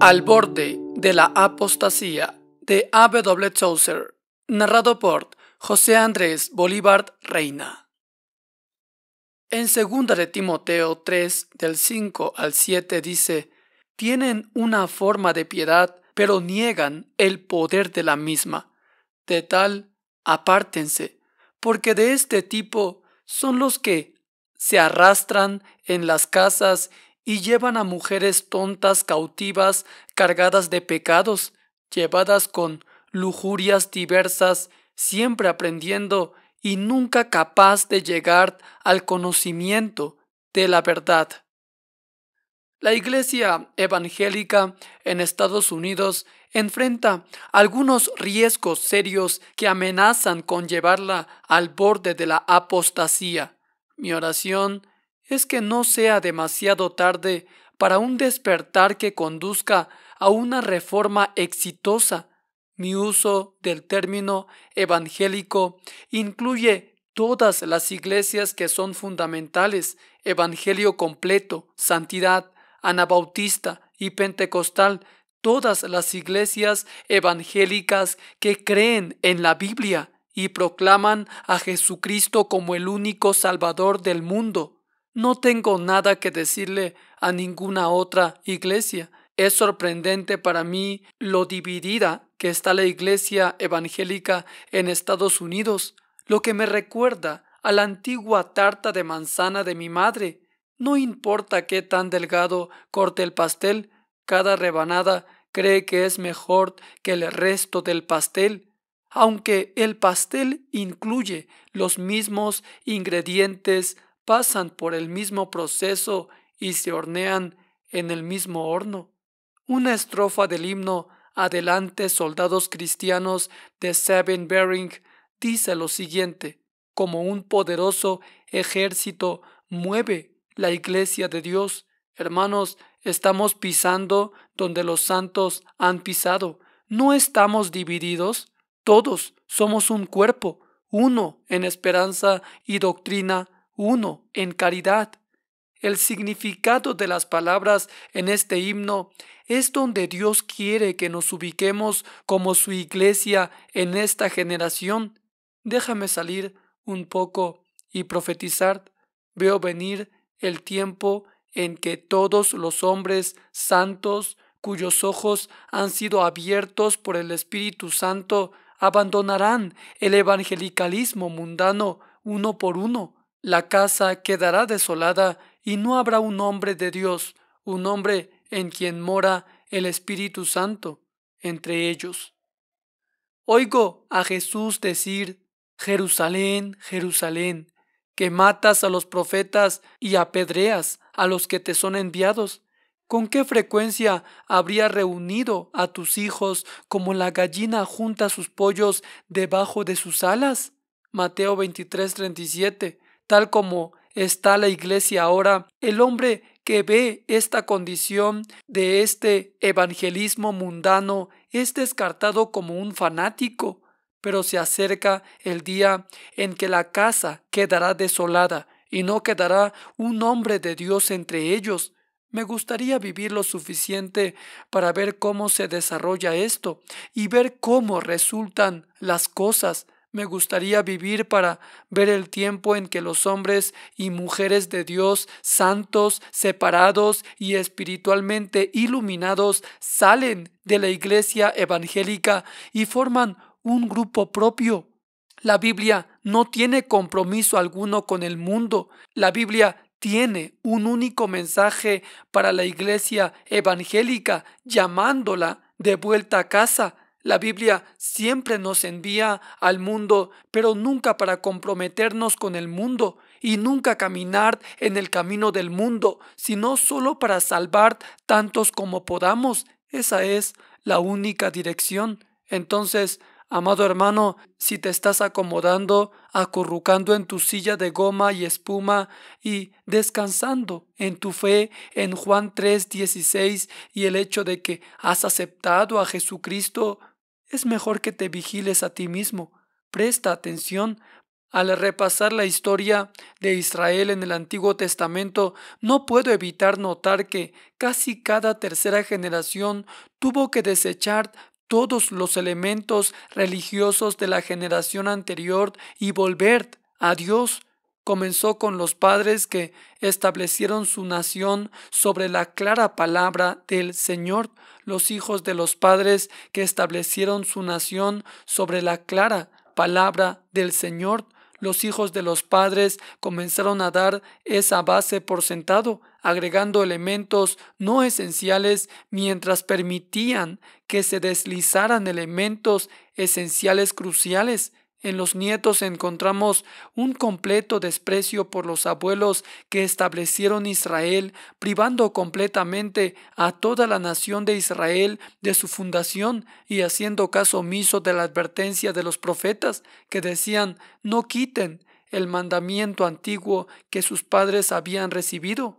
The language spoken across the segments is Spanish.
Al borde de la apostasía de A.W. Chaucer, narrado por José Andrés Bolívar Reina. En 2 de Timoteo 3, del 5 al 7 dice, tienen una forma de piedad, pero niegan el poder de la misma. De tal, apártense, porque de este tipo son los que se arrastran en las casas y llevan a mujeres tontas cautivas cargadas de pecados, llevadas con lujurias diversas, siempre aprendiendo y nunca capaz de llegar al conocimiento de la verdad. La Iglesia evangélica en Estados Unidos enfrenta algunos riesgos serios que amenazan con llevarla al borde de la apostasía. Mi oración es que no sea demasiado tarde para un despertar que conduzca a una reforma exitosa. Mi uso del término evangélico incluye todas las iglesias que son fundamentales, Evangelio completo, Santidad, Anabautista y Pentecostal, todas las iglesias evangélicas que creen en la Biblia y proclaman a Jesucristo como el único Salvador del mundo. No tengo nada que decirle a ninguna otra iglesia. Es sorprendente para mí lo dividida que está la iglesia evangélica en Estados Unidos, lo que me recuerda a la antigua tarta de manzana de mi madre. No importa qué tan delgado corte el pastel, cada rebanada cree que es mejor que el resto del pastel, aunque el pastel incluye los mismos ingredientes pasan por el mismo proceso y se hornean en el mismo horno. Una estrofa del himno Adelante soldados cristianos de Seven Bering dice lo siguiente, como un poderoso ejército mueve la iglesia de Dios. Hermanos, estamos pisando donde los santos han pisado. No estamos divididos, todos somos un cuerpo, uno en esperanza y doctrina uno en caridad. El significado de las palabras en este himno es donde Dios quiere que nos ubiquemos como su iglesia en esta generación. Déjame salir un poco y profetizar. Veo venir el tiempo en que todos los hombres santos cuyos ojos han sido abiertos por el Espíritu Santo abandonarán el evangelicalismo mundano uno por uno la casa quedará desolada y no habrá un hombre de Dios, un hombre en quien mora el Espíritu Santo, entre ellos. Oigo a Jesús decir, Jerusalén, Jerusalén, que matas a los profetas y apedreas a los que te son enviados. ¿Con qué frecuencia habría reunido a tus hijos como la gallina junta sus pollos debajo de sus alas? Mateo 23, 37 tal como está la iglesia ahora, el hombre que ve esta condición de este evangelismo mundano es descartado como un fanático, pero se acerca el día en que la casa quedará desolada y no quedará un hombre de Dios entre ellos. Me gustaría vivir lo suficiente para ver cómo se desarrolla esto y ver cómo resultan las cosas. Me gustaría vivir para ver el tiempo en que los hombres y mujeres de Dios, santos, separados y espiritualmente iluminados, salen de la iglesia evangélica y forman un grupo propio. La Biblia no tiene compromiso alguno con el mundo. La Biblia tiene un único mensaje para la iglesia evangélica, llamándola de vuelta a casa la Biblia siempre nos envía al mundo, pero nunca para comprometernos con el mundo y nunca caminar en el camino del mundo, sino solo para salvar tantos como podamos. Esa es la única dirección. Entonces, amado hermano, si te estás acomodando, acurrucando en tu silla de goma y espuma y descansando en tu fe en Juan 3:16 y el hecho de que has aceptado a Jesucristo es mejor que te vigiles a ti mismo. Presta atención. Al repasar la historia de Israel en el Antiguo Testamento, no puedo evitar notar que casi cada tercera generación tuvo que desechar todos los elementos religiosos de la generación anterior y volver a Dios. Comenzó con los padres que establecieron su nación sobre la clara palabra del Señor los hijos de los padres que establecieron su nación sobre la clara palabra del Señor. Los hijos de los padres comenzaron a dar esa base por sentado, agregando elementos no esenciales mientras permitían que se deslizaran elementos esenciales cruciales en los nietos encontramos un completo desprecio por los abuelos que establecieron Israel, privando completamente a toda la nación de Israel de su fundación y haciendo caso omiso de la advertencia de los profetas que decían no quiten el mandamiento antiguo que sus padres habían recibido.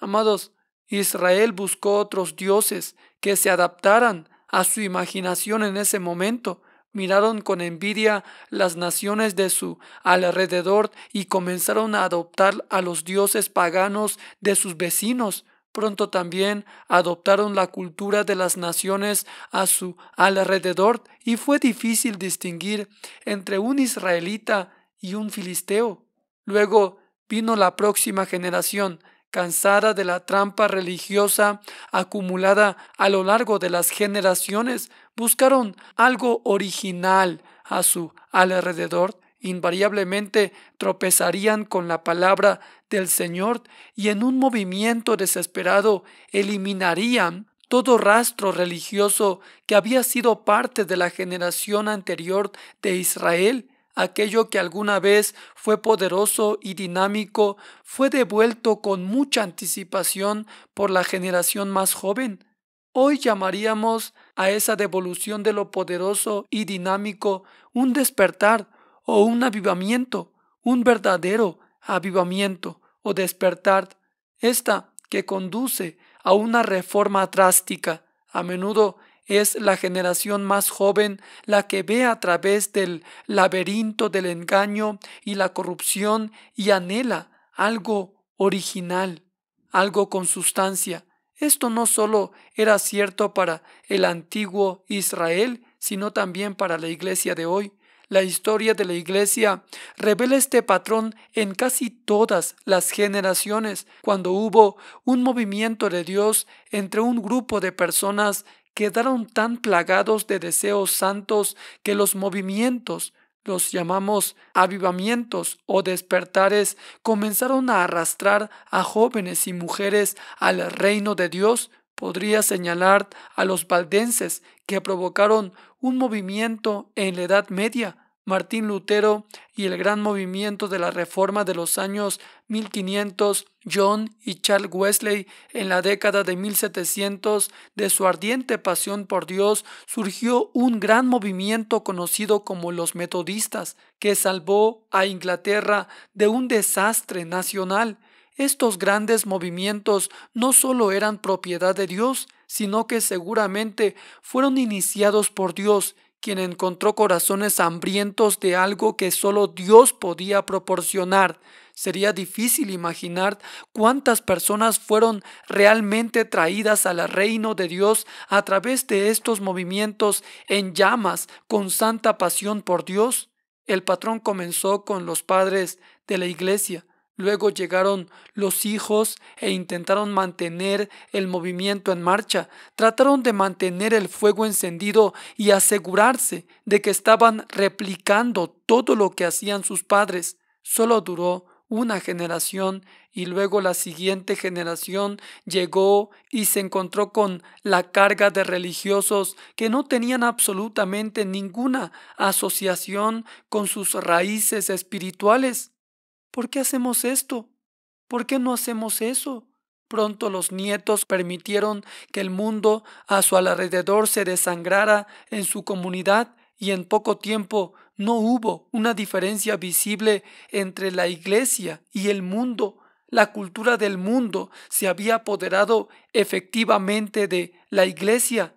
Amados, Israel buscó otros dioses que se adaptaran a su imaginación en ese momento miraron con envidia las naciones de su alrededor y comenzaron a adoptar a los dioses paganos de sus vecinos. Pronto también adoptaron la cultura de las naciones a su alrededor y fue difícil distinguir entre un israelita y un filisteo. Luego vino la próxima generación cansada de la trampa religiosa acumulada a lo largo de las generaciones, buscaron algo original a su alrededor, invariablemente tropezarían con la palabra del Señor y en un movimiento desesperado eliminarían todo rastro religioso que había sido parte de la generación anterior de Israel Aquello que alguna vez fue poderoso y dinámico fue devuelto con mucha anticipación por la generación más joven. Hoy llamaríamos a esa devolución de lo poderoso y dinámico un despertar o un avivamiento, un verdadero avivamiento o despertar, esta que conduce a una reforma drástica, a menudo es la generación más joven la que ve a través del laberinto del engaño y la corrupción y anhela algo original, algo con sustancia. Esto no solo era cierto para el antiguo Israel, sino también para la iglesia de hoy. La historia de la iglesia revela este patrón en casi todas las generaciones, cuando hubo un movimiento de Dios entre un grupo de personas quedaron tan plagados de deseos santos que los movimientos, los llamamos avivamientos o despertares, comenzaron a arrastrar a jóvenes y mujeres al reino de Dios podría señalar a los valdenses que provocaron un movimiento en la Edad Media Martín Lutero y el gran movimiento de la Reforma de los años 1500, John y Charles Wesley en la década de 1700, de su ardiente pasión por Dios surgió un gran movimiento conocido como los metodistas, que salvó a Inglaterra de un desastre nacional. Estos grandes movimientos no solo eran propiedad de Dios, sino que seguramente fueron iniciados por Dios quien encontró corazones hambrientos de algo que solo Dios podía proporcionar. Sería difícil imaginar cuántas personas fueron realmente traídas al reino de Dios a través de estos movimientos en llamas con santa pasión por Dios. El patrón comenzó con los padres de la iglesia, Luego llegaron los hijos e intentaron mantener el movimiento en marcha, trataron de mantener el fuego encendido y asegurarse de que estaban replicando todo lo que hacían sus padres. Solo duró una generación y luego la siguiente generación llegó y se encontró con la carga de religiosos que no tenían absolutamente ninguna asociación con sus raíces espirituales. ¿Por qué hacemos esto? ¿Por qué no hacemos eso? Pronto los nietos permitieron que el mundo a su alrededor se desangrara en su comunidad y en poco tiempo no hubo una diferencia visible entre la iglesia y el mundo. La cultura del mundo se había apoderado efectivamente de la iglesia.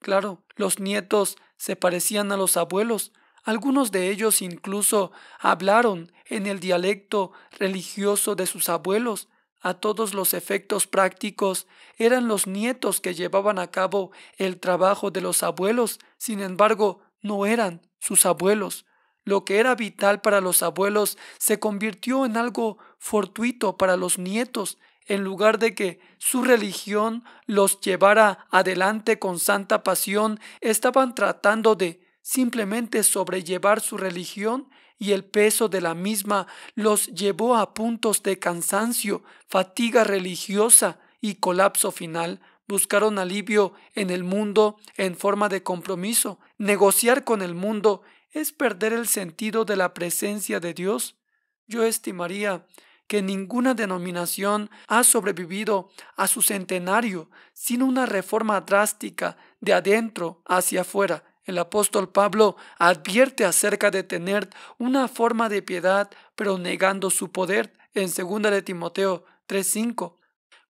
Claro, los nietos se parecían a los abuelos, algunos de ellos incluso hablaron en el dialecto religioso de sus abuelos. A todos los efectos prácticos eran los nietos que llevaban a cabo el trabajo de los abuelos, sin embargo, no eran sus abuelos. Lo que era vital para los abuelos se convirtió en algo fortuito para los nietos, en lugar de que su religión los llevara adelante con santa pasión, estaban tratando de simplemente sobrellevar su religión y el peso de la misma los llevó a puntos de cansancio, fatiga religiosa y colapso final. Buscaron alivio en el mundo en forma de compromiso. Negociar con el mundo es perder el sentido de la presencia de Dios. Yo estimaría que ninguna denominación ha sobrevivido a su centenario sin una reforma drástica de adentro hacia afuera el apóstol Pablo advierte acerca de tener una forma de piedad, pero negando su poder en 2 de Timoteo 3:5.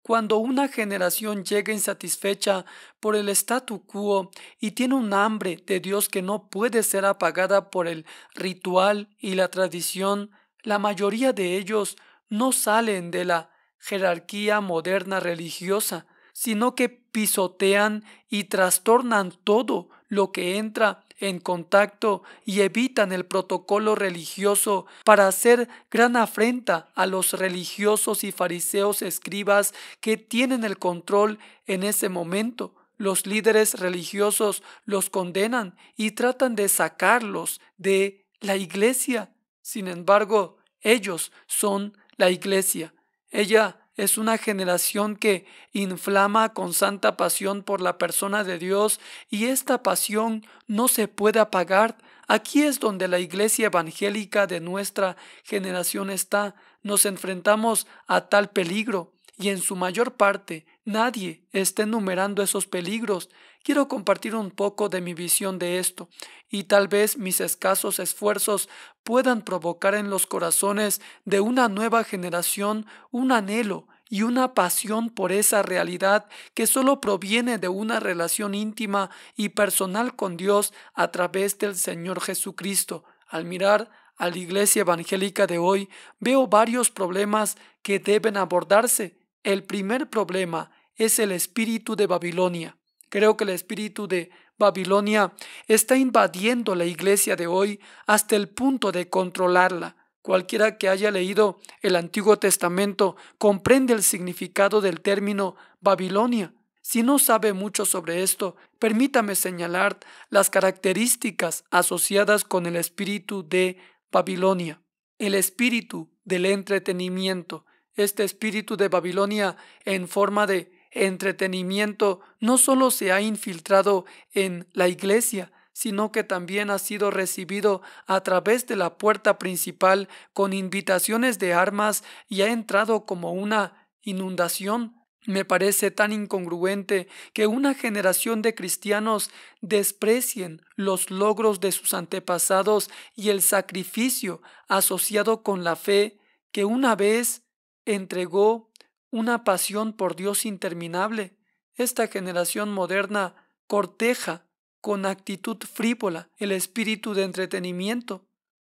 Cuando una generación llega insatisfecha por el statu quo y tiene un hambre de Dios que no puede ser apagada por el ritual y la tradición, la mayoría de ellos no salen de la jerarquía moderna religiosa, sino que pisotean y trastornan todo lo que entra en contacto y evitan el protocolo religioso para hacer gran afrenta a los religiosos y fariseos escribas que tienen el control en ese momento. Los líderes religiosos los condenan y tratan de sacarlos de la iglesia. Sin embargo, ellos son la iglesia. Ella es una generación que inflama con santa pasión por la persona de Dios y esta pasión no se puede apagar. Aquí es donde la iglesia evangélica de nuestra generación está. Nos enfrentamos a tal peligro y en su mayor parte nadie está enumerando esos peligros quiero compartir un poco de mi visión de esto, y tal vez mis escasos esfuerzos puedan provocar en los corazones de una nueva generación un anhelo y una pasión por esa realidad que solo proviene de una relación íntima y personal con Dios a través del Señor Jesucristo. Al mirar a la iglesia evangélica de hoy, veo varios problemas que deben abordarse. El primer problema es el espíritu de Babilonia. Creo que el espíritu de Babilonia está invadiendo la iglesia de hoy hasta el punto de controlarla. Cualquiera que haya leído el Antiguo Testamento comprende el significado del término Babilonia. Si no sabe mucho sobre esto, permítame señalar las características asociadas con el espíritu de Babilonia. El espíritu del entretenimiento. Este espíritu de Babilonia en forma de entretenimiento no solo se ha infiltrado en la iglesia, sino que también ha sido recibido a través de la puerta principal con invitaciones de armas y ha entrado como una inundación. Me parece tan incongruente que una generación de cristianos desprecien los logros de sus antepasados y el sacrificio asociado con la fe que una vez entregó una pasión por Dios interminable, esta generación moderna corteja con actitud frívola el espíritu de entretenimiento.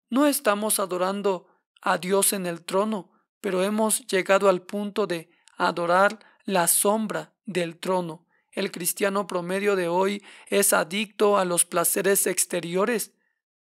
No estamos adorando a Dios en el trono, pero hemos llegado al punto de adorar la sombra del trono. El cristiano promedio de hoy es adicto a los placeres exteriores.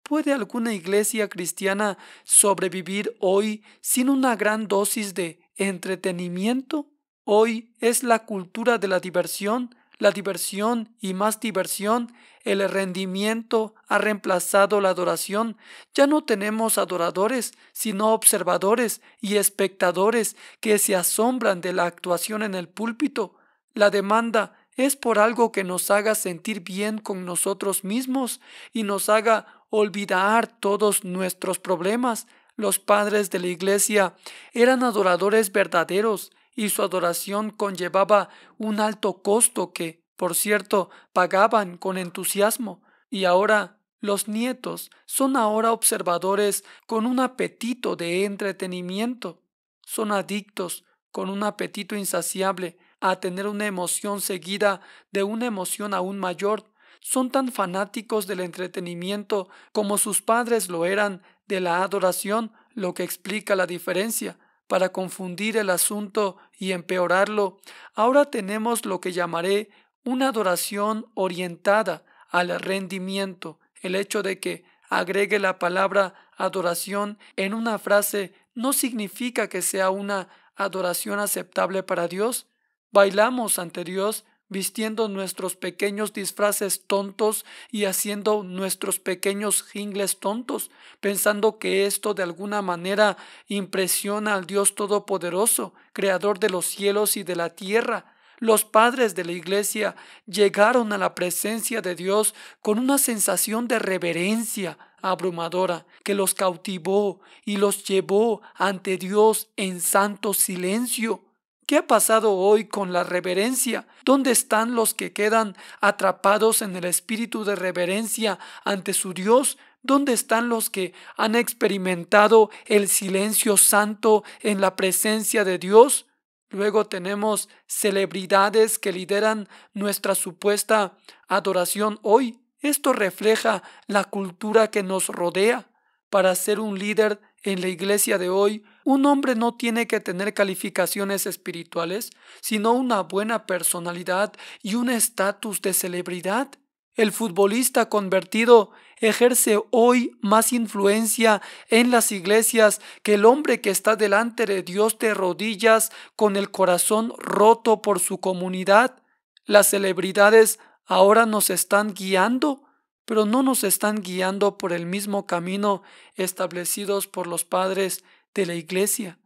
¿Puede alguna iglesia cristiana sobrevivir hoy sin una gran dosis de entretenimiento hoy es la cultura de la diversión, la diversión y más diversión, el rendimiento ha reemplazado la adoración. Ya no tenemos adoradores, sino observadores y espectadores que se asombran de la actuación en el púlpito. La demanda es por algo que nos haga sentir bien con nosotros mismos y nos haga olvidar todos nuestros problemas, los padres de la Iglesia eran adoradores verdaderos y su adoración conllevaba un alto costo que, por cierto, pagaban con entusiasmo. Y ahora los nietos son ahora observadores con un apetito de entretenimiento. Son adictos con un apetito insaciable a tener una emoción seguida de una emoción aún mayor. Son tan fanáticos del entretenimiento como sus padres lo eran de la adoración lo que explica la diferencia para confundir el asunto y empeorarlo, ahora tenemos lo que llamaré una adoración orientada al rendimiento, el hecho de que agregue la palabra adoración en una frase no significa que sea una adoración aceptable para Dios. Bailamos ante Dios vistiendo nuestros pequeños disfraces tontos y haciendo nuestros pequeños jingles tontos, pensando que esto de alguna manera impresiona al Dios Todopoderoso, Creador de los cielos y de la tierra. Los padres de la iglesia llegaron a la presencia de Dios con una sensación de reverencia abrumadora que los cautivó y los llevó ante Dios en santo silencio. ¿Qué ha pasado hoy con la reverencia? ¿Dónde están los que quedan atrapados en el espíritu de reverencia ante su Dios? ¿Dónde están los que han experimentado el silencio santo en la presencia de Dios? Luego tenemos celebridades que lideran nuestra supuesta adoración hoy. Esto refleja la cultura que nos rodea. Para ser un líder en la iglesia de hoy, un hombre no tiene que tener calificaciones espirituales, sino una buena personalidad y un estatus de celebridad. El futbolista convertido ejerce hoy más influencia en las iglesias que el hombre que está delante de Dios de rodillas con el corazón roto por su comunidad. Las celebridades ahora nos están guiando, pero no nos están guiando por el mismo camino establecidos por los padres de la iglesia.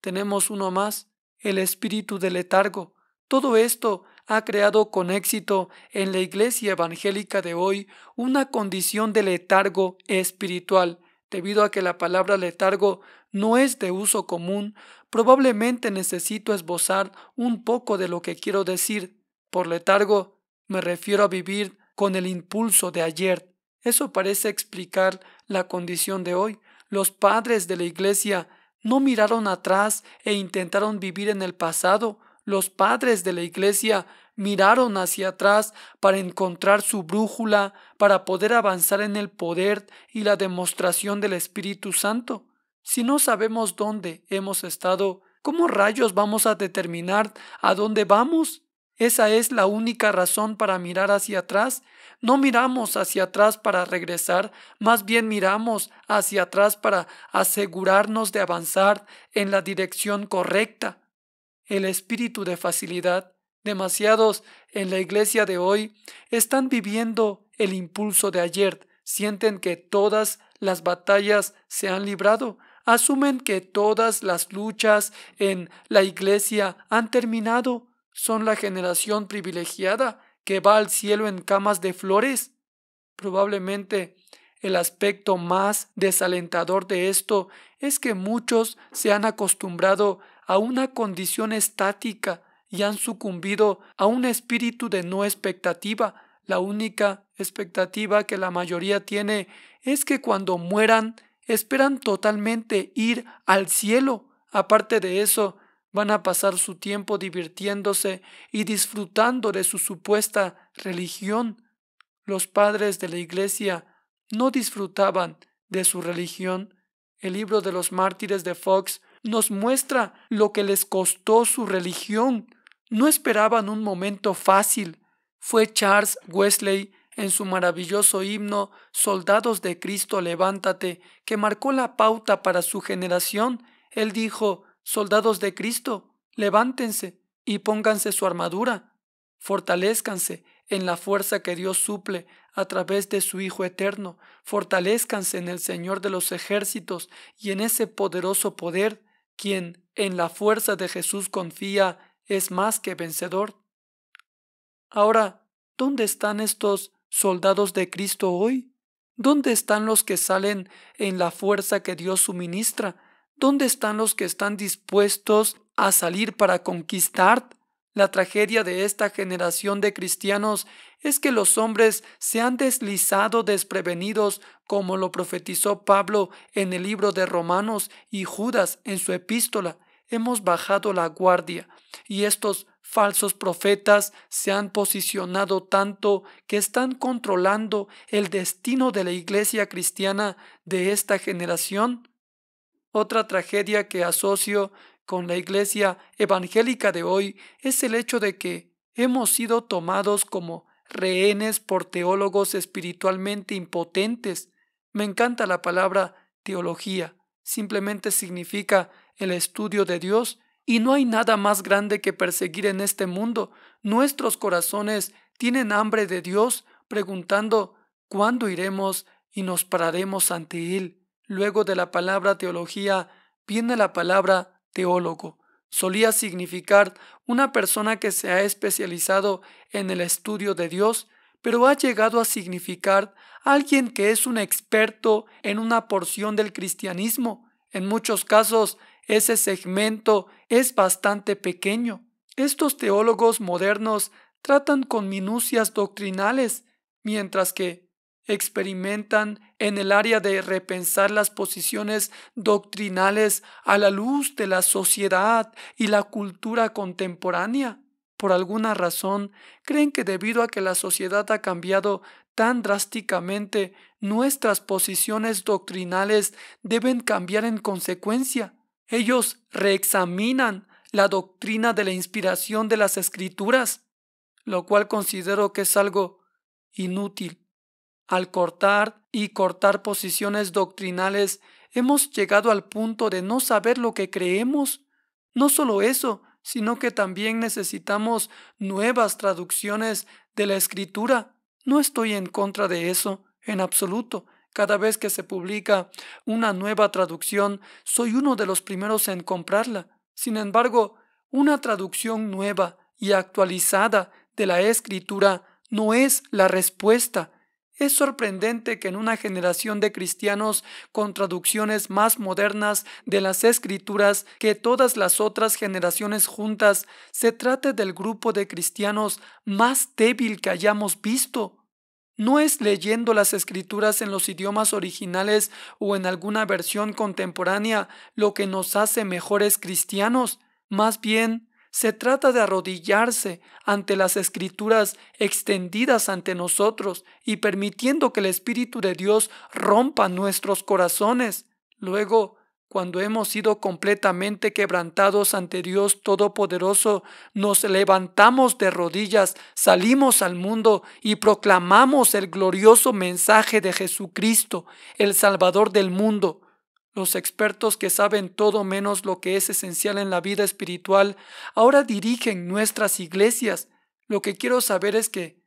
Tenemos uno más, el espíritu de letargo. Todo esto ha creado con éxito en la iglesia evangélica de hoy una condición de letargo espiritual. Debido a que la palabra letargo no es de uso común, probablemente necesito esbozar un poco de lo que quiero decir. Por letargo me refiero a vivir con el impulso de ayer. Eso parece explicar la condición de hoy, los padres de la Iglesia no miraron atrás e intentaron vivir en el pasado. Los padres de la Iglesia miraron hacia atrás para encontrar su brújula, para poder avanzar en el poder y la demostración del Espíritu Santo. Si no sabemos dónde hemos estado, ¿cómo rayos vamos a determinar a dónde vamos? Esa es la única razón para mirar hacia atrás no miramos hacia atrás para regresar, más bien miramos hacia atrás para asegurarnos de avanzar en la dirección correcta. El espíritu de facilidad, demasiados en la iglesia de hoy, están viviendo el impulso de ayer, sienten que todas las batallas se han librado, asumen que todas las luchas en la iglesia han terminado, son la generación privilegiada que va al cielo en camas de flores? Probablemente el aspecto más desalentador de esto es que muchos se han acostumbrado a una condición estática y han sucumbido a un espíritu de no expectativa. La única expectativa que la mayoría tiene es que cuando mueran esperan totalmente ir al cielo. Aparte de eso, van a pasar su tiempo divirtiéndose y disfrutando de su supuesta religión. Los padres de la Iglesia no disfrutaban de su religión. El libro de los mártires de Fox nos muestra lo que les costó su religión. No esperaban un momento fácil. Fue Charles Wesley en su maravilloso himno Soldados de Cristo, levántate, que marcó la pauta para su generación. Él dijo, Soldados de Cristo, levántense y pónganse su armadura. Fortalézcanse en la fuerza que Dios suple a través de su Hijo eterno. Fortalézcanse en el Señor de los ejércitos y en ese poderoso poder, quien en la fuerza de Jesús confía es más que vencedor. Ahora, ¿dónde están estos soldados de Cristo hoy? ¿Dónde están los que salen en la fuerza que Dios suministra? ¿Dónde están los que están dispuestos a salir para conquistar? La tragedia de esta generación de cristianos es que los hombres se han deslizado desprevenidos, como lo profetizó Pablo en el libro de Romanos y Judas en su epístola. Hemos bajado la guardia y estos falsos profetas se han posicionado tanto que están controlando el destino de la iglesia cristiana de esta generación. Otra tragedia que asocio con la iglesia evangélica de hoy es el hecho de que hemos sido tomados como rehenes por teólogos espiritualmente impotentes. Me encanta la palabra teología, simplemente significa el estudio de Dios y no hay nada más grande que perseguir en este mundo. Nuestros corazones tienen hambre de Dios preguntando cuándo iremos y nos pararemos ante Él. Luego de la palabra teología viene la palabra teólogo. Solía significar una persona que se ha especializado en el estudio de Dios, pero ha llegado a significar alguien que es un experto en una porción del cristianismo. En muchos casos, ese segmento es bastante pequeño. Estos teólogos modernos tratan con minucias doctrinales, mientras que experimentan en el área de repensar las posiciones doctrinales a la luz de la sociedad y la cultura contemporánea. Por alguna razón, creen que debido a que la sociedad ha cambiado tan drásticamente, nuestras posiciones doctrinales deben cambiar en consecuencia. Ellos reexaminan la doctrina de la inspiración de las escrituras, lo cual considero que es algo inútil. Al cortar y cortar posiciones doctrinales, hemos llegado al punto de no saber lo que creemos. No solo eso, sino que también necesitamos nuevas traducciones de la escritura. No estoy en contra de eso, en absoluto. Cada vez que se publica una nueva traducción, soy uno de los primeros en comprarla. Sin embargo, una traducción nueva y actualizada de la escritura no es la respuesta es sorprendente que en una generación de cristianos con traducciones más modernas de las escrituras que todas las otras generaciones juntas se trate del grupo de cristianos más débil que hayamos visto. No es leyendo las escrituras en los idiomas originales o en alguna versión contemporánea lo que nos hace mejores cristianos, más bien se trata de arrodillarse ante las escrituras extendidas ante nosotros y permitiendo que el Espíritu de Dios rompa nuestros corazones. Luego, cuando hemos sido completamente quebrantados ante Dios Todopoderoso, nos levantamos de rodillas, salimos al mundo y proclamamos el glorioso mensaje de Jesucristo, el Salvador del mundo. Los expertos que saben todo menos lo que es esencial en la vida espiritual ahora dirigen nuestras iglesias. Lo que quiero saber es que,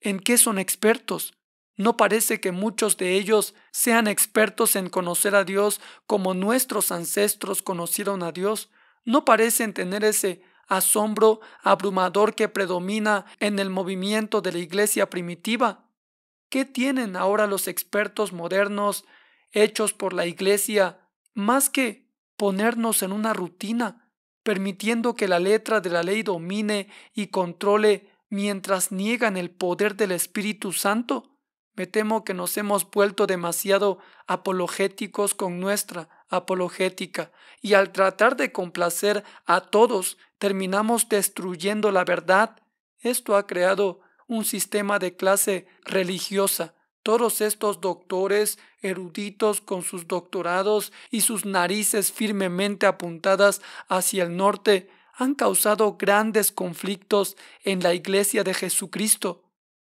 ¿en qué son expertos? No parece que muchos de ellos sean expertos en conocer a Dios como nuestros ancestros conocieron a Dios. No parecen tener ese asombro abrumador que predomina en el movimiento de la iglesia primitiva. ¿Qué tienen ahora los expertos modernos hechos por la Iglesia, más que ponernos en una rutina, permitiendo que la letra de la ley domine y controle mientras niegan el poder del Espíritu Santo? Me temo que nos hemos vuelto demasiado apologéticos con nuestra apologética y al tratar de complacer a todos terminamos destruyendo la verdad. Esto ha creado un sistema de clase religiosa todos estos doctores eruditos con sus doctorados y sus narices firmemente apuntadas hacia el norte han causado grandes conflictos en la iglesia de Jesucristo.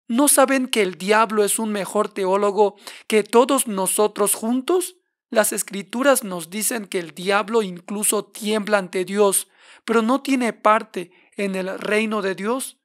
¿No saben que el diablo es un mejor teólogo que todos nosotros juntos? Las escrituras nos dicen que el diablo incluso tiembla ante Dios, pero no tiene parte en el reino de Dios.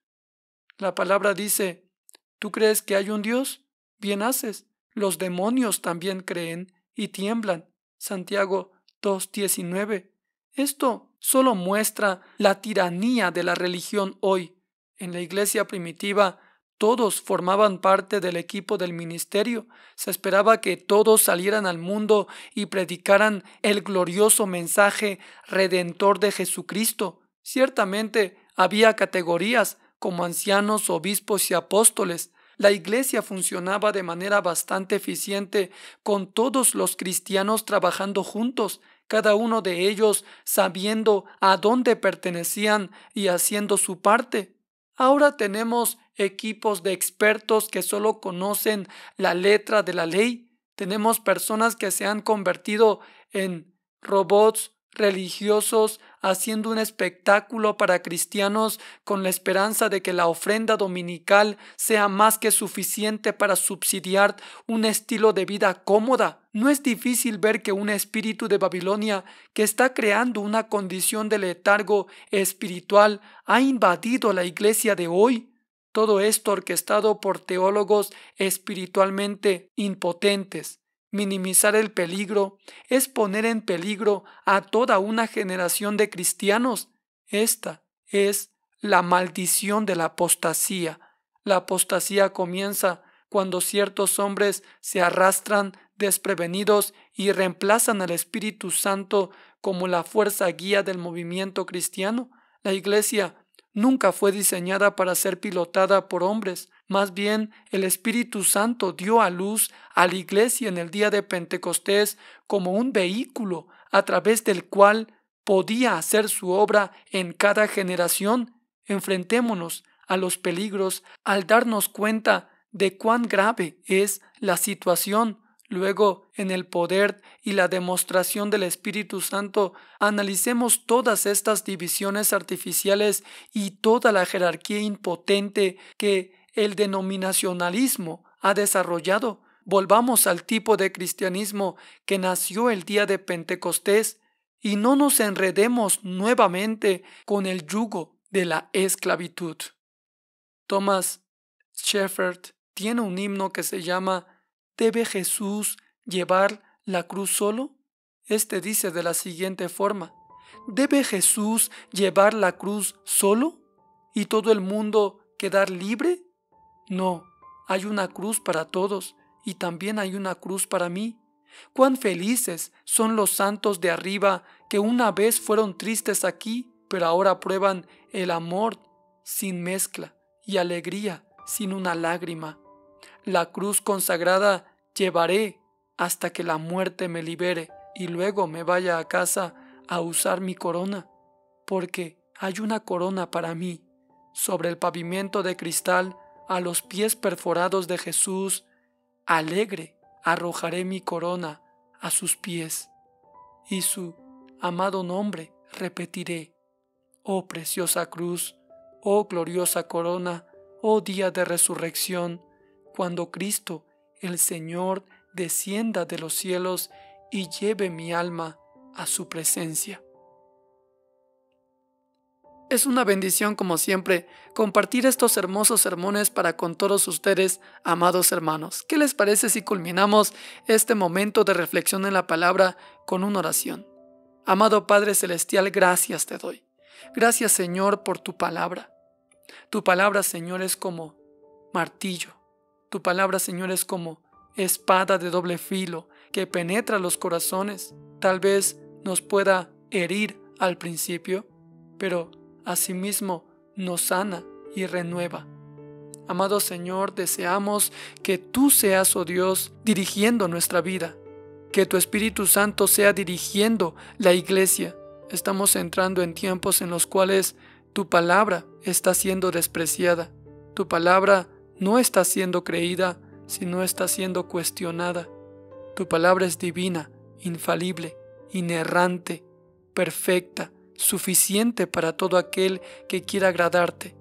La palabra dice, ¿tú crees que hay un Dios? Bien haces. Los demonios también creen y tiemblan. Santiago 2.19. Esto solo muestra la tiranía de la religión hoy. En la iglesia primitiva, todos formaban parte del equipo del ministerio. Se esperaba que todos salieran al mundo y predicaran el glorioso mensaje redentor de Jesucristo. Ciertamente había categorías como ancianos, obispos y apóstoles, la iglesia funcionaba de manera bastante eficiente, con todos los cristianos trabajando juntos, cada uno de ellos sabiendo a dónde pertenecían y haciendo su parte. Ahora tenemos equipos de expertos que solo conocen la letra de la ley. Tenemos personas que se han convertido en robots religiosos haciendo un espectáculo para cristianos con la esperanza de que la ofrenda dominical sea más que suficiente para subsidiar un estilo de vida cómoda. No es difícil ver que un espíritu de Babilonia que está creando una condición de letargo espiritual ha invadido la iglesia de hoy. Todo esto orquestado por teólogos espiritualmente impotentes. Minimizar el peligro es poner en peligro a toda una generación de cristianos. Esta es la maldición de la apostasía. La apostasía comienza cuando ciertos hombres se arrastran desprevenidos y reemplazan al Espíritu Santo como la fuerza guía del movimiento cristiano. La Iglesia nunca fue diseñada para ser pilotada por hombres. Más bien, el Espíritu Santo dio a luz a la iglesia en el día de Pentecostés como un vehículo a través del cual podía hacer su obra en cada generación. Enfrentémonos a los peligros al darnos cuenta de cuán grave es la situación. Luego, en el poder y la demostración del Espíritu Santo, analicemos todas estas divisiones artificiales y toda la jerarquía impotente que el denominacionalismo ha desarrollado. Volvamos al tipo de cristianismo que nació el día de Pentecostés y no nos enredemos nuevamente con el yugo de la esclavitud. Thomas Shepherd tiene un himno que se llama ¿Debe Jesús llevar la cruz solo? Este dice de la siguiente forma, ¿debe Jesús llevar la cruz solo y todo el mundo quedar libre? No, hay una cruz para todos y también hay una cruz para mí. Cuán felices son los santos de arriba que una vez fueron tristes aquí, pero ahora prueban el amor sin mezcla y alegría sin una lágrima. La cruz consagrada llevaré hasta que la muerte me libere y luego me vaya a casa a usar mi corona, porque hay una corona para mí. Sobre el pavimento de cristal a los pies perforados de Jesús, alegre arrojaré mi corona a sus pies, y su amado nombre repetiré. Oh preciosa cruz, oh gloriosa corona, oh día de resurrección, cuando Cristo, el Señor, descienda de los cielos y lleve mi alma a su presencia. Es una bendición como siempre compartir estos hermosos sermones para con todos ustedes, amados hermanos. ¿Qué les parece si culminamos este momento de reflexión en la palabra con una oración? Amado Padre Celestial, gracias te doy. Gracias Señor por tu palabra. Tu palabra Señor es como martillo. Tu palabra Señor es como espada de doble filo que penetra los corazones. Tal vez nos pueda herir al principio, pero asimismo nos sana y renueva. Amado Señor, deseamos que tú seas, oh Dios, dirigiendo nuestra vida, que tu Espíritu Santo sea dirigiendo la iglesia. Estamos entrando en tiempos en los cuales tu palabra está siendo despreciada, tu palabra no está siendo creída, sino está siendo cuestionada. Tu palabra es divina, infalible, inerrante, perfecta, suficiente para todo aquel que quiera agradarte.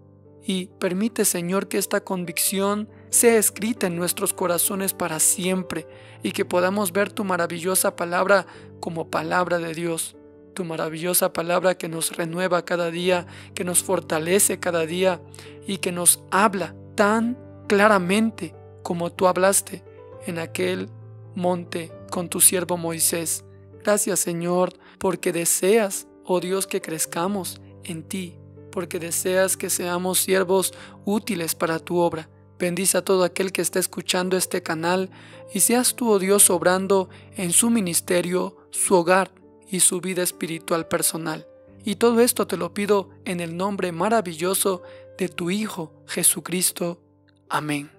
Y permite, Señor, que esta convicción sea escrita en nuestros corazones para siempre y que podamos ver tu maravillosa palabra como palabra de Dios, tu maravillosa palabra que nos renueva cada día, que nos fortalece cada día y que nos habla tan claramente como tú hablaste en aquel monte con tu siervo Moisés. Gracias Señor, porque deseas oh Dios, que crezcamos en ti, porque deseas que seamos siervos útiles para tu obra. Bendice a todo aquel que está escuchando este canal y seas tú, oh Dios, obrando en su ministerio, su hogar y su vida espiritual personal. Y todo esto te lo pido en el nombre maravilloso de tu Hijo Jesucristo. Amén.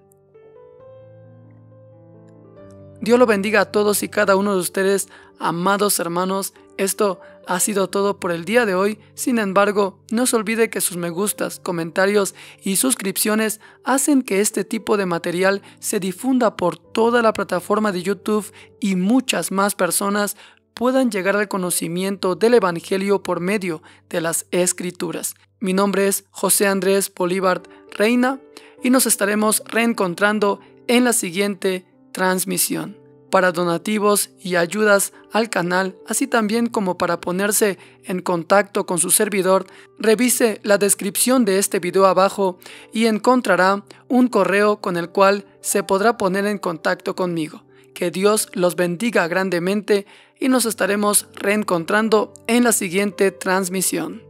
Dios lo bendiga a todos y cada uno de ustedes, amados hermanos, esto ha sido todo por el día de hoy, sin embargo, no se olvide que sus me gustas, comentarios y suscripciones hacen que este tipo de material se difunda por toda la plataforma de YouTube y muchas más personas puedan llegar al conocimiento del Evangelio por medio de las Escrituras. Mi nombre es José Andrés Bolívar Reina y nos estaremos reencontrando en la siguiente transmisión para donativos y ayudas al canal, así también como para ponerse en contacto con su servidor, revise la descripción de este video abajo y encontrará un correo con el cual se podrá poner en contacto conmigo. Que Dios los bendiga grandemente y nos estaremos reencontrando en la siguiente transmisión.